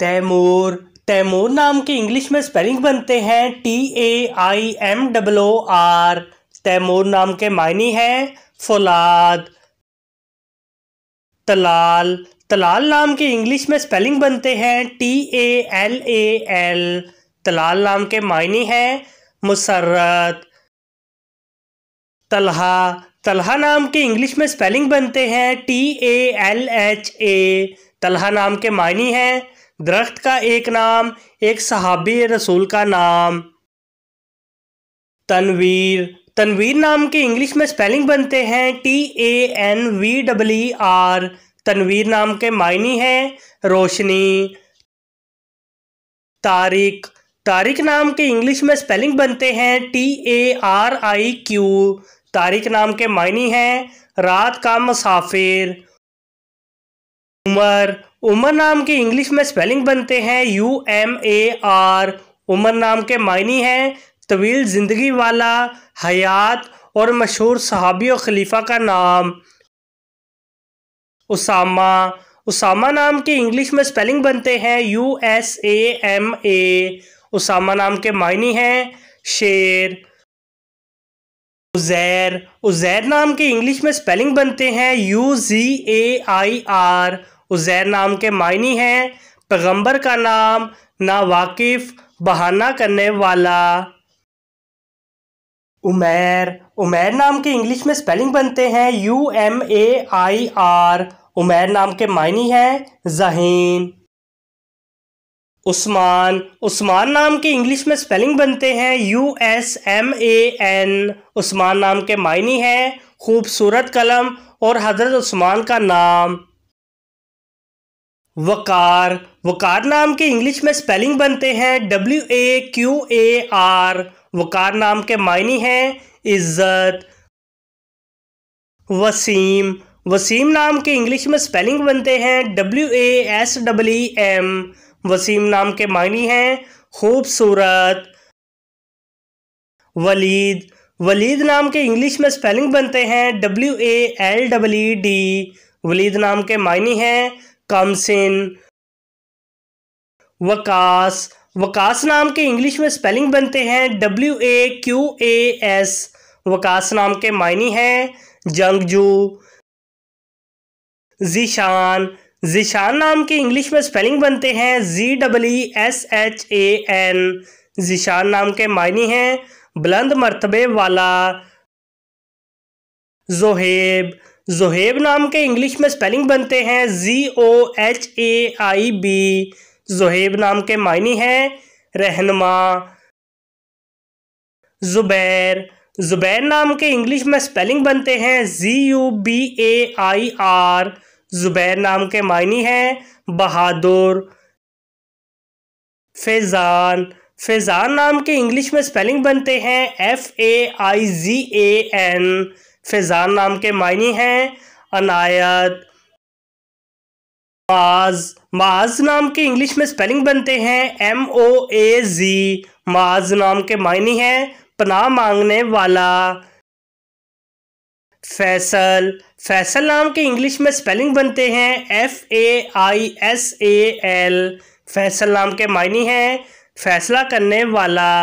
तैमूर तैमूर नाम के इंग्लिश में स्पेलिंग बनते हैं T A I M W R Taimur नाम के मायनी है फौलाद तलाल तलाल नाम के इंग्लिश में स्पेलिंग बनते हैं T A L A L Talal नाम के मायनी है मुसरत तलहा तलहा नाम के इंग्लिश में स्पेलिंग बनते हैं T A L H A Talha नाम के मायनी है दरख्त का एक नाम एक सहाबी रसूल का नाम तनवीर तनवीर नाम के इंग्लिश में स्पेलिंग बनते हैं T A N V W R Tanveer नाम के मायनी है रोशनी तारिक तारिक नाम के इंग्लिश में स्पेलिंग बनते हैं T A R I Q Tariq नाम के मायनी है रात का मुसाफिर उमर उमर नाम के इंग्लिश में स्पेलिंग बनते हैं U M A R Umar नाम के मायनी हैं तवील ज़िंदगी वाला हयात और मशहूर सहाबी और खलीफा का नाम उसामा उसामा नाम के इंग्लिश में स्पेलिंग बनते हैं U S A M A Usama नाम के मायनी हैं शेर उजैर उजैर नाम के इंग्लिश में स्पेलिंग बनते हैं U G A I R Uzair नाम के मायनी हैं पैगंबर का नाम नावाकिफ बहाना करने वाला उमैर उमैर नाम के इंग्लिश में स्पेलिंग बनते हैं U M A I R Umair नाम के मायनी हैं जहीन उस्मान उस्मान नाम के इंग्लिश में स्पेलिंग बनते हैं U S M A N Usman नाम के मायनी हैं खूबसूरत कलम और हज़रत उस्मान का नाम वकार वकार नाम के इंग्लिश में स्पेलिंग बनते हैं W A Q A R Waqar नाम के मायने हैं इज्जत वसीम वसीम नाम के इंग्लिश में स्पेलिंग बनते हैं W A S W M Waseem नाम के मायने हैं खूबसूरत वलीद वलीद नाम के इंग्लिश में स्पेलिंग बनते हैं W A L W D Waleed नाम के मायने हैं कामसिन वकास वकास नाम के इंग्लिश में स्पेलिंग बनते हैं W A Q A S Waqas नाम के मायने हैं जंगजू जिशान जीशान नाम के इंग्लिश में स्पेलिंग बनते हैं e G W S H A N Zeeshan नाम के मायने हैं बुलंद मरतबे वाला जोहेब जोहेब नाम के इंग्लिश में स्पेलिंग बनते हैं G O H A I B Zohaib नाम के मायने हैं रहनमा जुबैर जुबैर नाम के इंग्लिश में स्पेलिंग बनते हैं G U B A I R Zubair नाम के मायने हैं बहादुर फैज़ान फैज़ान नाम के इंग्लिश में स्पेलिंग बनते हैं F A I G A N Faizan नाम के मायने हैं अनायत माज माज नाम के इंग्लिश में स्पेलिंग बनते हैं एम ओ ए जी माज नाम के मायने हैं पना मांगने वाला फैसल फैसल नाम के इंग्लिश में स्पेलिंग बनते हैं F A I S A L Faisal नाम के मायने हैं फैसला करने वाला